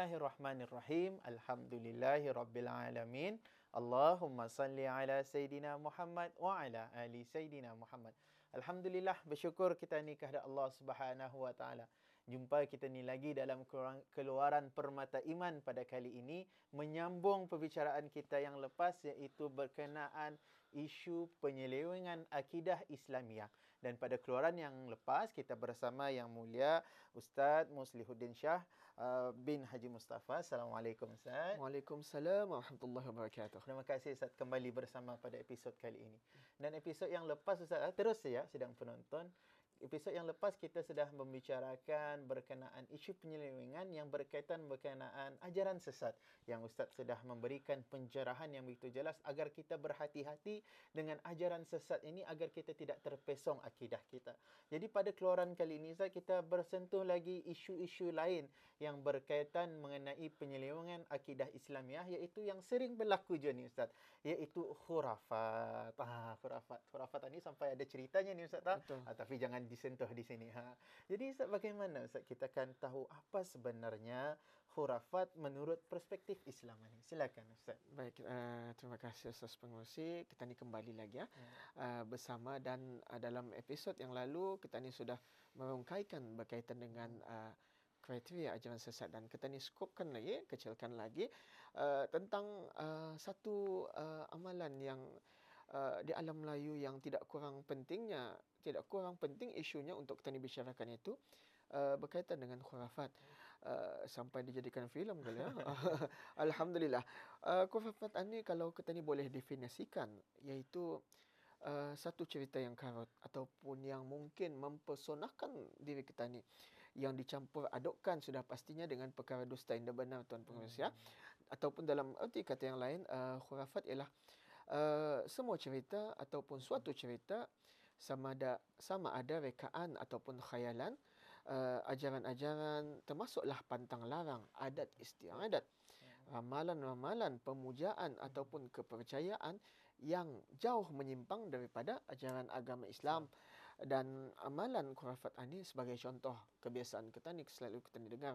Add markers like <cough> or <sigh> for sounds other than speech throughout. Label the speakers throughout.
Speaker 1: Bismillahirrahmanirrahim. Alhamdulillahi rabbil alamin. Allahumma salli ala sayidina Muhammad wa ala ali sayidina Muhammad. Alhamdulillah bersyukur kita ni kehadap Allah Subhanahu wa taala. Jumpa kita ni lagi dalam keluaran permata iman pada kali ini menyambung perbincangan kita yang lepas iaitu berkenaan isu penyelewengan akidah Islamiah. Dan pada keluaran yang lepas, kita bersama Yang Mulia Ustaz Muslihuddin Shah uh, bin Haji Mustafa. Assalamualaikum Ustaz. Waalaikumsalam warahmatullahi wabarakatuh. Terima kasih Ustaz kembali bersama pada episod kali ini. Dan episod yang lepas Ustaz, ah, terus ya sedang penonton episod yang lepas kita sudah membicarakan berkenaan isu penyelewengan yang berkaitan berkenaan ajaran sesat yang Ustaz sudah memberikan penjarahan yang begitu jelas agar kita berhati-hati dengan ajaran sesat ini agar kita tidak terpesong akidah kita. Jadi pada keluaran kali ini Ustaz kita bersentuh lagi isu-isu lain yang berkaitan mengenai penyelewengan akidah Islamiah iaitu yang sering berlaku je ni Ustaz iaitu khurafat. Ah, khurafat. Khurafat ini sampai ada ceritanya ni Ustaz. Ah, tapi jangan disentuh di sini. Ha. Jadi Ustaz bagaimana Ustaz kita akan tahu apa sebenarnya khurafat menurut perspektif Islam ini? Silakan Ustaz.
Speaker 2: Baik, uh, terima kasih Ustaz pengurusi. Kita ni kembali lagi ya, ya. Uh, bersama dan uh, dalam episod yang lalu kita ni sudah merungkaikan berkaitan dengan uh, kriteria ajaran sesat dan kita ni skopkan lagi, kecilkan lagi uh, tentang uh, satu uh, amalan yang uh, di alam Melayu yang tidak kurang pentingnya, tidak kurang penting isunya untuk kita bicarakan itu uh, berkaitan dengan khurafat uh, sampai dijadikan filem kali ya. <laughs> <laughs> Alhamdulillah. Uh, khurafat ini kalau kita ni boleh definisikan iaitu Uh, satu cerita yang karut ataupun yang mungkin mempersonakan diri kita ni yang dicampur adukkan sudah pastinya dengan perkara dusta yang benar tuan pengurus ya. hmm. ya ataupun dalam erti kata yang lain uh, khurafat ialah Eh, semua cerita ataupun suatu cerita sama ada sama ada rekaan ataupun khayalan uh, ajaran-ajaran termasuklah pantang larang adat istiadat ya. ramalan-ramalan pemujaan ataupun kepercayaan yang jauh menyimpang daripada ajaran agama Islam dan amalan khurafat ini sebagai contoh kebiasaan kita ni selalu kita dengar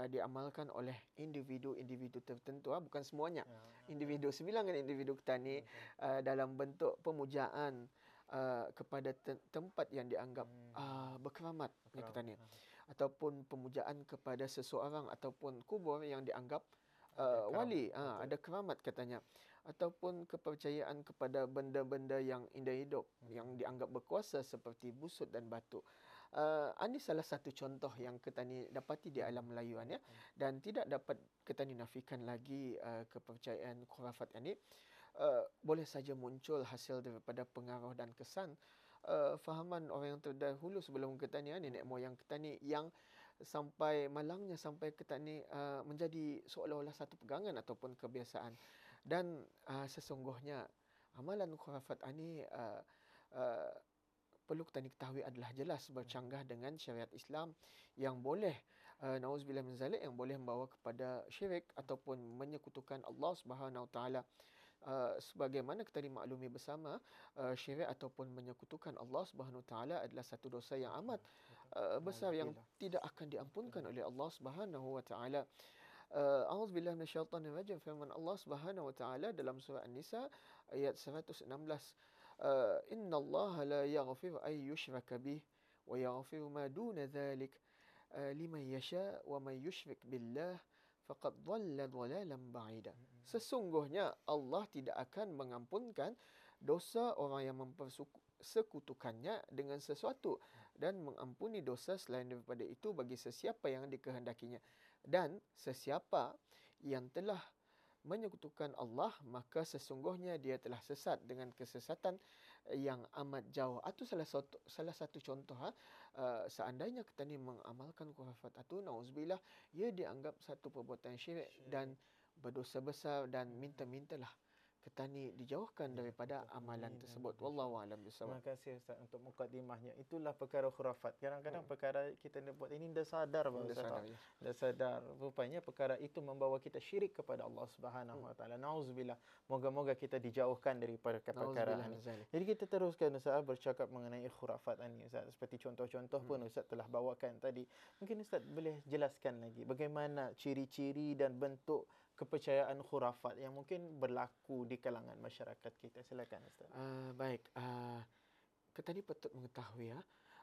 Speaker 2: uh, diamalkan oleh individu-individu tertentu uh, bukan semuanya ya, ya, ya. individu sebilangan individu kita ni uh, dalam bentuk pemujaan uh, kepada te- tempat yang dianggap uh, berkeramat ni kita ni ataupun pemujaan kepada seseorang ataupun kubur yang dianggap uh, wali uh, ada keramat katanya ataupun kepercayaan kepada benda-benda yang indah hidup yang dianggap berkuasa seperti busut dan batu. Uh, ini salah satu contoh yang ketani dapati di alam Melayu ya? dan tidak dapat ketani nafikan lagi uh, kepercayaan khurafat ini uh, boleh saja muncul hasil daripada pengaruh dan kesan uh, fahaman orang yang terdahulu sebelum ketani ya, nenek moyang ketani yang sampai malangnya sampai ketani uh, menjadi seolah-olah satu pegangan ataupun kebiasaan dan uh, sesungguhnya amalan khurafat ini uh, uh, perlu kita diketahui adalah jelas bercanggah dengan syariat Islam yang boleh uh, nauzubillah min yang boleh membawa kepada syirik ataupun menyekutukan Allah Subhanahu wa taala sebagaimana kita dimaklumi bersama syirik ataupun menyekutukan Allah Subhanahu wa taala adalah satu dosa yang amat besar yang tidak akan diampunkan oleh Allah Subhanahu wa taala Eh, auzubillahi minasyaitanir rajim firman Allah Subhanahu wa taala dalam surah An-Nisa ayat 116 inna Allah la yaghfir ay yushraka bih wa yaghfir ma duna dhalik eh, liman yasha wa man yushrik billah faqad dhalla lam ba'ida sesungguhnya Allah tidak akan mengampunkan dosa orang yang mempersuku dengan sesuatu dan mengampuni dosa selain daripada itu bagi sesiapa yang dikehendakinya dan sesiapa yang telah menyekutukan Allah maka sesungguhnya dia telah sesat dengan kesesatan yang amat jauh atau salah satu salah satu contoh ha? uh, seandainya kita ni mengamalkan kufafat atau nauzubillah ia ya, dianggap satu perbuatan syirik dan berdosa besar dan minta-mintalah hmm kita dijauhkan ya, daripada amalan tersebut
Speaker 1: wallahu alam bisawab terima kasih ustaz untuk mukadimahnya itulah perkara khurafat kadang-kadang hmm. perkara kita ni buat ini dah sadar bang ustaz sadar, ya. dah sadar rupanya perkara itu membawa kita syirik kepada Allah Subhanahu hmm. wa taala nauzubillah moga-moga kita dijauhkan daripada perkara ini jadi kita teruskan ustaz bercakap mengenai khurafat ini ustaz seperti contoh-contoh pun hmm. ustaz telah bawakan tadi mungkin ustaz boleh jelaskan lagi bagaimana ciri-ciri dan bentuk kepercayaan khurafat yang mungkin berlaku di kalangan masyarakat kita. Silakan Ustaz.
Speaker 2: Uh, baik. Uh, ah, kita ni patut mengetahui ya.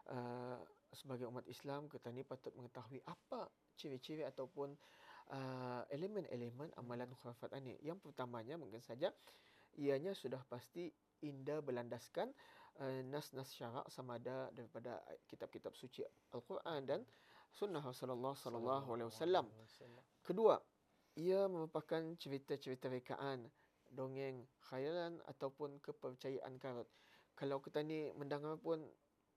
Speaker 2: Uh, sebagai umat Islam, kita ni patut mengetahui apa ciri-ciri ataupun uh, elemen-elemen amalan khurafat ini. Yang pertamanya mungkin saja ianya sudah pasti indah berlandaskan uh, nas-nas syarak sama ada daripada kitab-kitab suci Al-Quran dan sunnah Rasulullah sallallahu alaihi wasallam. Kedua, ia merupakan cerita-cerita rekaan, dongeng, khayalan ataupun kepercayaan karut. Kalau kita ni mendengar pun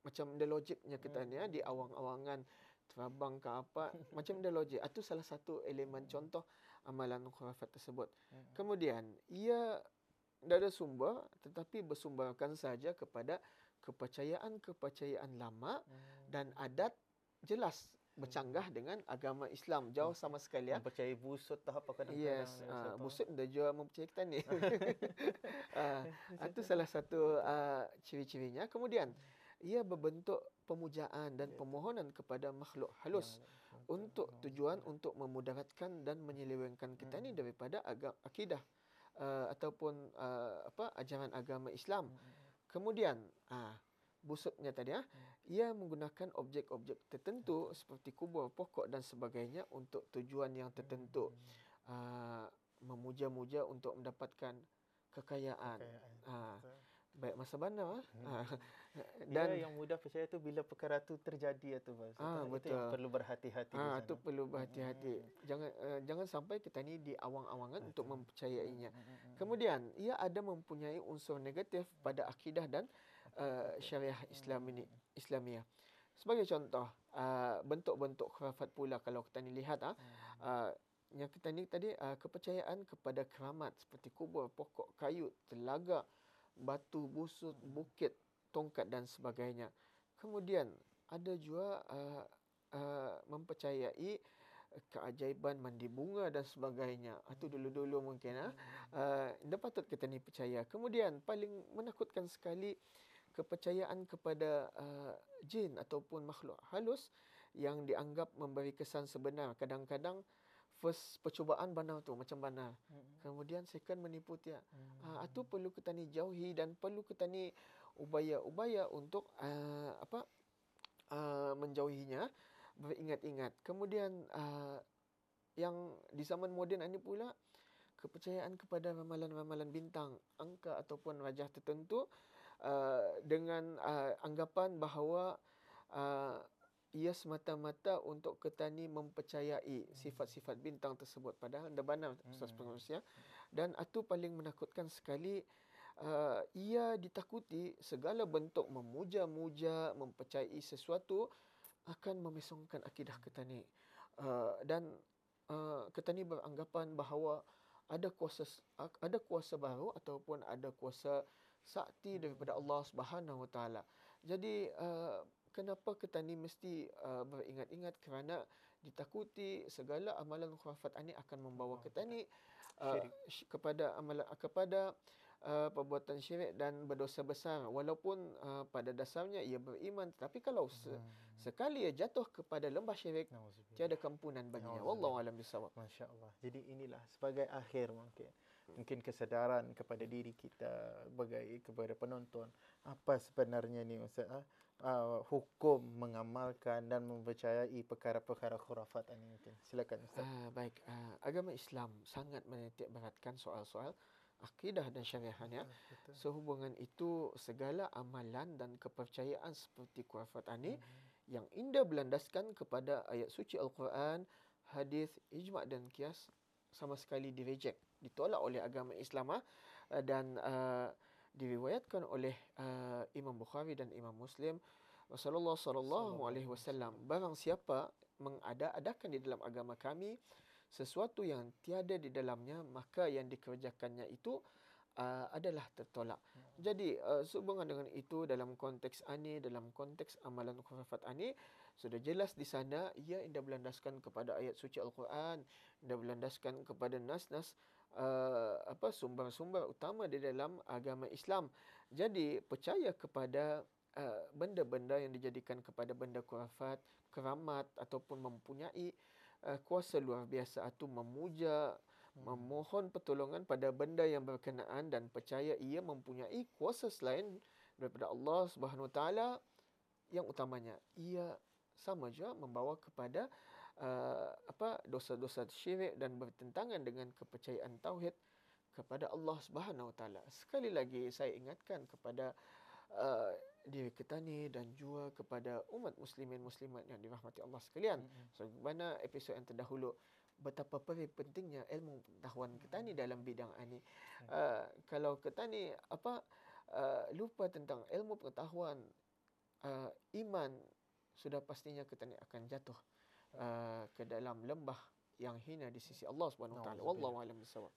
Speaker 2: macam the logicnya kita ni ya, hmm. di awang-awangan terbang ke apa <laughs> macam the logic. Itu salah satu elemen hmm. contoh amalan khurafat tersebut. Hmm. Kemudian ia tidak ada sumber tetapi bersumberkan saja kepada kepercayaan-kepercayaan lama dan adat jelas bercanggah dengan agama Islam jauh hmm. sama sekali. Ya. Percaya busut tahap apa kadang-kadang. Yes, uh, busut dah jual mempercayai kita ni. uh, <laughs> itu salah satu uh, ciri-cirinya. Kemudian ia berbentuk pemujaan dan permohonan kepada makhluk halus ya, ya, untuk tujuan untuk memudaratkan dan menyelewengkan kita ni hmm. daripada agama akidah uh, ataupun uh, apa ajaran agama Islam. Hmm, Kemudian uh, busuknya tadi ah hmm. ia menggunakan objek-objek tertentu hmm. seperti kubur pokok dan sebagainya untuk tujuan yang tertentu hmm. Ah, memuja-muja untuk mendapatkan kekayaan, kekayaan. Ah, baik masa mana ah. hmm. dan yang
Speaker 1: mudah percaya tu bila perkara tu terjadi atau apa so, perlu berhati-hati aa, di
Speaker 2: perlu berhati-hati hmm. jangan eh, jangan sampai kita ni diawang-awangan untuk mempercayainya kemudian ia ada mempunyai unsur negatif pada akidah dan uh, syariah Islam ini Islamiah. Sebagai contoh uh, bentuk-bentuk khurafat pula kalau kita ni lihat ah uh, yang kita ni tadi uh, kepercayaan kepada keramat seperti kubur, pokok, kayu, telaga, batu busuk, bukit, tongkat dan sebagainya. Kemudian ada juga uh, uh, mempercayai keajaiban mandi bunga dan sebagainya. Itu ah, dulu-dulu mungkin ah. Uh, hmm. dah patut kita ni percaya. Kemudian paling menakutkan sekali kepercayaan kepada uh, jin ataupun makhluk halus yang dianggap memberi kesan sebenar. Kadang-kadang first percubaan benar tu macam mana. Hmm. Kemudian second menipu dia. Hmm. Ah uh, itu perlu kita ni jauhi dan perlu kita ni upaya-upaya untuk uh, apa? Uh, menjauhinya beringat-ingat. Kemudian uh, yang di zaman moden ini pula kepercayaan kepada ramalan-ramalan bintang, angka ataupun wajah tertentu Uh, dengan uh, anggapan bahawa uh, ia semata-mata untuk ketani mempercayai sifat-sifat bintang tersebut padahal ada banyak hmm. ustaz pengurusnya dan itu paling menakutkan sekali uh, ia ditakuti segala bentuk memuja-muja mempercayai sesuatu akan memesongkan akidah ketani uh, dan uh, ketani beranggapan bahawa ada kuasa ada kuasa baru ataupun ada kuasa sakti daripada Allah Subhanahu Wataala. Jadi uh, kenapa kita ni mesti uh, beringat-ingat kerana ditakuti segala amalan khurafat ini akan membawa kita ni uh, kepada amalan kepada Uh, perbuatan syirik dan berdosa besar walaupun uh, pada dasarnya ia beriman tapi kalau se- hmm. sekali ia jatuh
Speaker 1: kepada lembah syirik tiada kampunan baginya wallahu alam bisawab masyaallah jadi inilah sebagai akhir mungkin mungkin kesedaran kepada diri kita bagi kepada penonton apa sebenarnya ni ustaz uh, hukum mengamalkan dan mempercayai perkara-perkara khurafat ini mungkin silakan ustaz
Speaker 2: uh, baik uh, agama Islam sangat menitikberatkan soal-soal akidah dan syariahnya. Sehubungan itu segala amalan dan kepercayaan seperti khurafat ini hmm yang indah berlandaskan kepada ayat suci Al-Quran, hadis, ijma' dan kias sama sekali direject ditolak oleh agama Islam ah, eh, dan eh, diriwayatkan oleh eh, Imam Bukhari dan Imam Muslim Rasulullah sallallahu alaihi wasallam barang siapa mengada-adakan di dalam agama kami sesuatu yang tiada di dalamnya maka yang dikerjakannya itu uh, adalah tertolak. Hmm. Jadi uh, sehubungan dengan itu dalam konteks ani dalam konteks amalan khurafat ani sudah jelas di sana ia indah berlandaskan kepada ayat suci Al-Quran, indah berlandaskan kepada nas-nas uh, apa sumber-sumber utama di dalam agama Islam. Jadi percaya kepada uh, benda-benda yang dijadikan kepada benda kurafat, keramat ataupun mempunyai uh, kuasa luar biasa atau memuja hmm. memohon pertolongan pada benda yang berkenaan dan percaya ia mempunyai kuasa selain daripada Allah Subhanahu taala yang utamanya ia sama juga membawa kepada uh, apa dosa-dosa syirik dan bertentangan dengan kepercayaan tauhid kepada Allah Subhanahu Wataala Sekali lagi saya ingatkan kepada uh, diri kita ni dan juga kepada umat muslimin muslimat yang dirahmati Allah sekalian. Mm-hmm. Sebagaimana so, episod yang terdahulu betapa perih pentingnya ilmu pengetahuan kita ni dalam bidang ini. Mm-hmm. Uh, kalau kita ni apa uh, lupa tentang ilmu pengetahuan uh, iman sudah pastinya kita ni akan
Speaker 1: jatuh uh, ke dalam lembah yang hina di sisi Allah Subhanahu taala. Wallahu a'lam bissawab.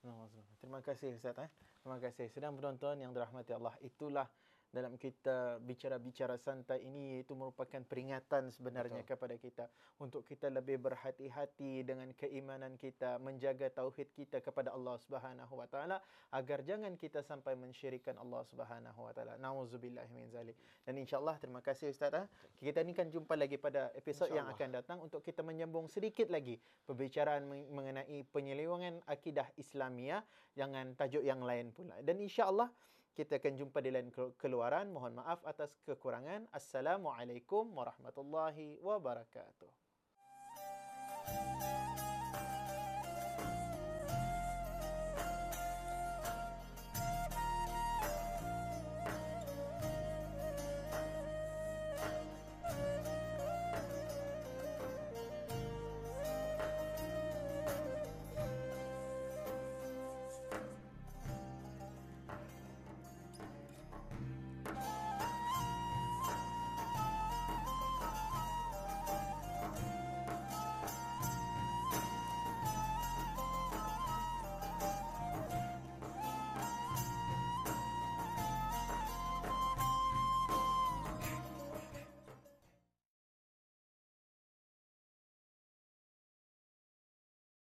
Speaker 1: Terima kasih Ustaz eh. Terima kasih. Sedang penonton yang dirahmati Allah, itulah dalam kita bicara-bicara santai ini itu merupakan peringatan sebenarnya Betul. kepada kita untuk kita lebih berhati-hati dengan keimanan kita menjaga tauhid kita kepada Allah Subhanahu wa taala agar jangan kita sampai mensyirikkan Allah Subhanahu wa taala nauzubillah min zalik dan insyaallah terima kasih ustaz eh. kita ini kan jumpa lagi pada episod yang akan datang untuk kita menyambung sedikit lagi perbincangan mengenai penyelewengan akidah Islamiah jangan tajuk yang lain pula dan insyaallah kita akan jumpa di lain keluaran. Mohon maaf atas kekurangan. Assalamualaikum warahmatullahi wabarakatuh.